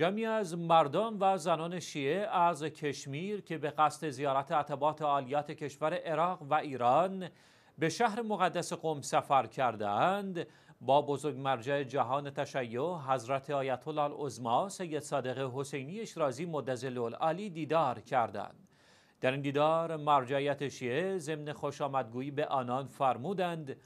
جمعی از مردان و زنان شیعه از کشمیر که به قصد زیارت عتبات عالیات کشور عراق و ایران به شهر مقدس قم سفر کردند با بزرگ مرجع جهان تشیع حضرت آیت الله العظما سید صادق حسینی اشرازی مدزل العالی دیدار کردند در این دیدار مرجعیت شیعه ضمن خوشامدگویی به آنان فرمودند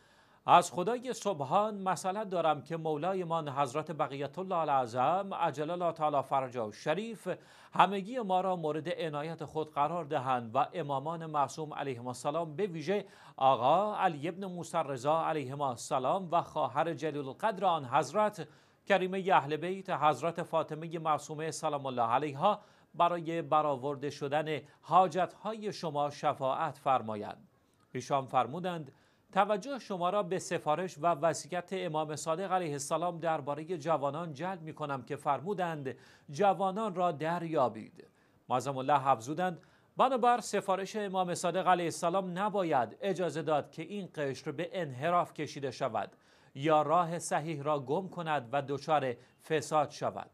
از خدای سبحان مسئله دارم که مولایمان حضرت بقیت الله العظم عجل الله تعالی فرجا و شریف همگی ما را مورد عنایت خود قرار دهند و امامان معصوم علیهم السلام به ویژه آقا علی ابن موسی رضا علیهم السلام و خواهر جلیل القدر آن حضرت کریمه اهل بیت حضرت فاطمه معصومه سلام الله علیها برای برآورده شدن حاجت های شما شفاعت فرمایند ایشان فرمودند توجه شما را به سفارش و وصیت امام صادق علیه السلام درباره جوانان جلب می کنم که فرمودند جوانان را دریابید معظم الله حفظودند بنابر سفارش امام صادق علیه السلام نباید اجازه داد که این قشر به انحراف کشیده شود یا راه صحیح را گم کند و دچار فساد شود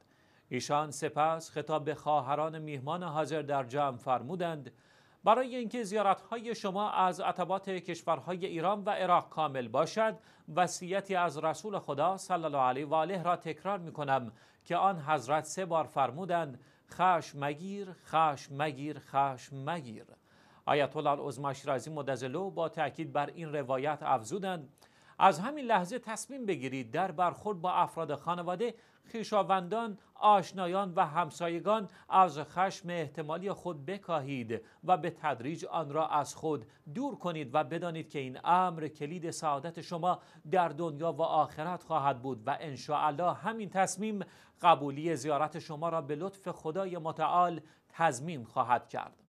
ایشان سپس خطاب به خواهران میهمان حاضر در جمع فرمودند برای اینکه های شما از عطبات کشورهای ایران و عراق کامل باشد وصیتی از رسول خدا صلی الله علیه و آله را تکرار کنم که آن حضرت سه بار فرمودند خش مگیر خش مگیر خش مگیر آیت الله العظمی شیرازی مدزلو با تاکید بر این روایت افزودند از همین لحظه تصمیم بگیرید در برخورد با افراد خانواده خویشاوندان آشنایان و همسایگان از خشم احتمالی خود بکاهید و به تدریج آن را از خود دور کنید و بدانید که این امر کلید سعادت شما در دنیا و آخرت خواهد بود و انشاءالله همین تصمیم قبولی زیارت شما را به لطف خدای متعال تضمین خواهد کرد